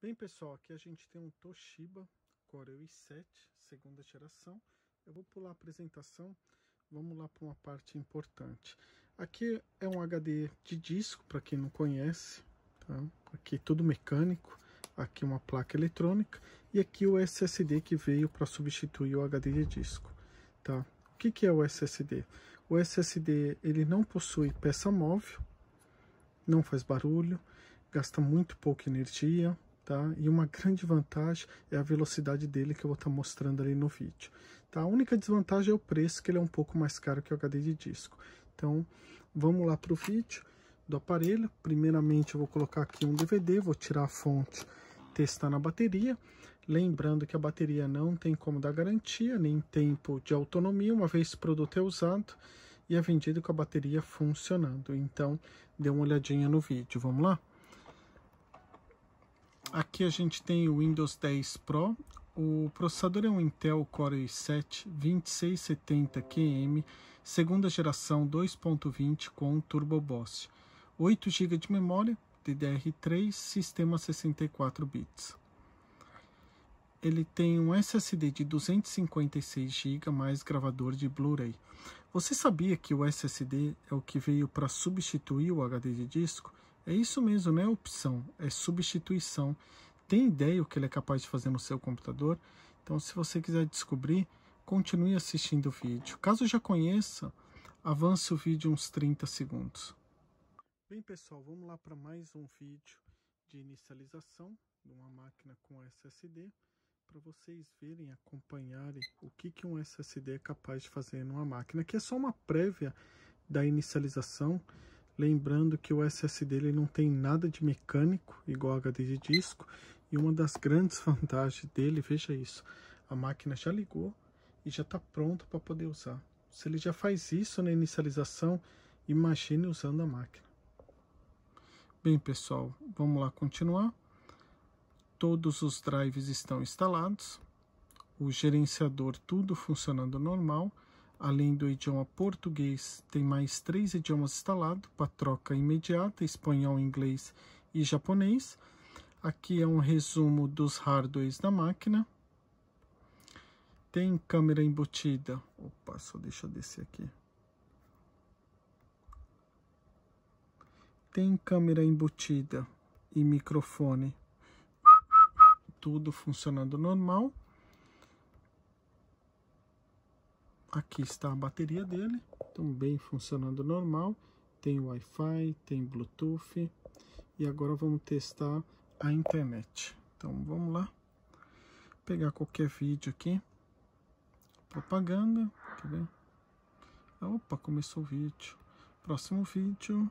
Bem pessoal, aqui a gente tem um Toshiba Corel i7, segunda geração. Eu vou pular a apresentação, vamos lá para uma parte importante. Aqui é um HD de disco, para quem não conhece, tá? aqui tudo mecânico, aqui uma placa eletrônica e aqui o SSD que veio para substituir o HD de disco. Tá? O que, que é o SSD? O SSD ele não possui peça móvel, não faz barulho, gasta muito pouca energia, Tá? E uma grande vantagem é a velocidade dele que eu vou estar tá mostrando ali no vídeo. Tá? A única desvantagem é o preço, que ele é um pouco mais caro que o HD de disco. Então, vamos lá para o vídeo do aparelho. Primeiramente, eu vou colocar aqui um DVD, vou tirar a fonte, testar na bateria. Lembrando que a bateria não tem como dar garantia, nem tempo de autonomia, uma vez o produto é usado e é vendido com a bateria funcionando. Então, dê uma olhadinha no vídeo, vamos lá? Aqui a gente tem o Windows 10 Pro. O processador é um Intel Core i7 2670QM, segunda geração 2.20 com Turbo Boss. 8 GB de memória, DDR3, sistema 64 bits. Ele tem um SSD de 256 GB mais gravador de Blu-ray. Você sabia que o SSD é o que veio para substituir o HD de disco? É isso mesmo, não é opção, é substituição. Tem ideia o que ele é capaz de fazer no seu computador? Então, se você quiser descobrir, continue assistindo o vídeo. Caso já conheça, avance o vídeo uns 30 segundos. Bem, pessoal, vamos lá para mais um vídeo de inicialização de uma máquina com SSD para vocês verem, acompanharem o que, que um SSD é capaz de fazer numa máquina, que é só uma prévia da inicialização Lembrando que o SSD ele não tem nada de mecânico, igual HD de disco. E uma das grandes vantagens dele, veja isso, a máquina já ligou e já está pronta para poder usar. Se ele já faz isso na inicialização, imagine usando a máquina. Bem pessoal, vamos lá continuar. Todos os drives estão instalados, o gerenciador tudo funcionando normal Além do idioma português, tem mais três idiomas instalados para troca imediata: espanhol, inglês e japonês. Aqui é um resumo dos hardwares da máquina. Tem câmera embutida. Opa, só deixa eu descer aqui. Tem câmera embutida e microfone. Tudo funcionando normal. aqui está a bateria dele, também então funcionando normal, tem Wi-Fi, tem Bluetooth, e agora vamos testar a internet. Então vamos lá, pegar qualquer vídeo aqui, propaganda, quer ver? Opa, começou o vídeo. Próximo vídeo.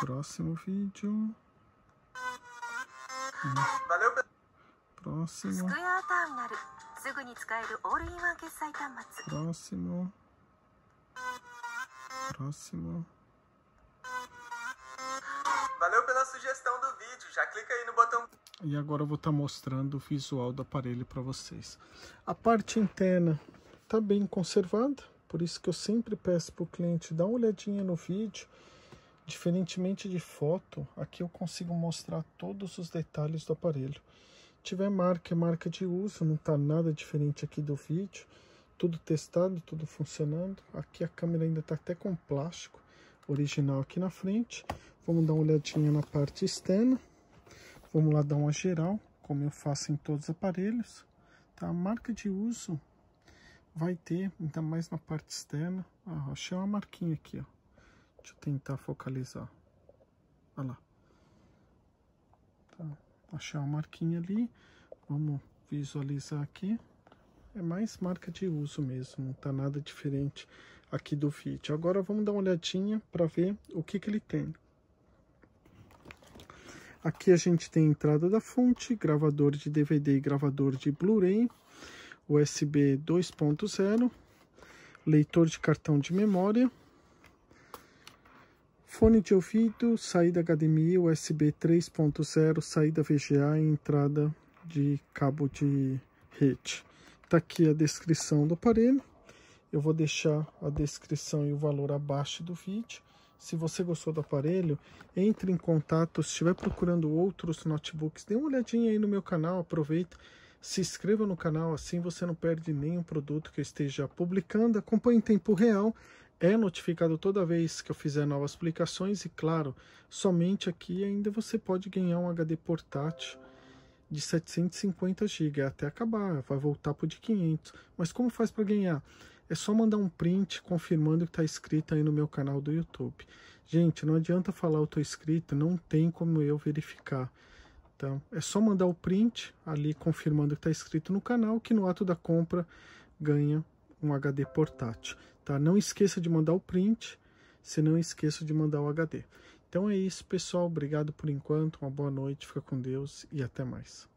Próximo vídeo. Valeu, pessoal. Próximo. Próximo. Próximo. Valeu pela sugestão do vídeo, já clica aí no botão. E agora eu vou estar tá mostrando o visual do aparelho para vocês. A parte interna está bem conservada, por isso que eu sempre peço para o cliente dar uma olhadinha no vídeo. Diferentemente de foto, aqui eu consigo mostrar todos os detalhes do aparelho tiver marca, é marca de uso, não está nada diferente aqui do vídeo. Tudo testado, tudo funcionando. Aqui a câmera ainda está até com plástico original aqui na frente. Vamos dar uma olhadinha na parte externa. Vamos lá dar uma geral, como eu faço em todos os aparelhos. Tá? A marca de uso vai ter, ainda mais na parte externa. Ah, achei uma marquinha aqui, ó. Deixa eu tentar focalizar. Olha lá. Tá achar uma marquinha ali, vamos visualizar aqui. É mais marca de uso mesmo, não tá nada diferente aqui do Fit. Agora vamos dar uma olhadinha para ver o que, que ele tem. Aqui a gente tem a entrada da fonte, gravador de DVD e gravador de Blu-ray, USB 2.0, leitor de cartão de memória, Fone de ouvido, saída HDMI, USB 3.0, saída VGA e entrada de cabo de rede. Tá aqui a descrição do aparelho. Eu vou deixar a descrição e o valor abaixo do vídeo. Se você gostou do aparelho, entre em contato. Se estiver procurando outros notebooks, dê uma olhadinha aí no meu canal, aproveita. Se inscreva no canal, assim você não perde nenhum produto que eu esteja publicando. Acompanhe em tempo real é notificado toda vez que eu fizer novas publicações e, claro, somente aqui ainda você pode ganhar um HD portátil de 750 GB é até acabar, vai voltar para o de 500. Mas como faz para ganhar? É só mandar um print confirmando que está inscrito aí no meu canal do YouTube. Gente, não adianta falar eu estou inscrito, não tem como eu verificar. Então, é só mandar o print ali confirmando que está inscrito no canal, que no ato da compra ganha um HD portátil, tá? Não esqueça de mandar o print, se não esqueça de mandar o HD. Então é isso, pessoal. Obrigado por enquanto, uma boa noite, fica com Deus e até mais.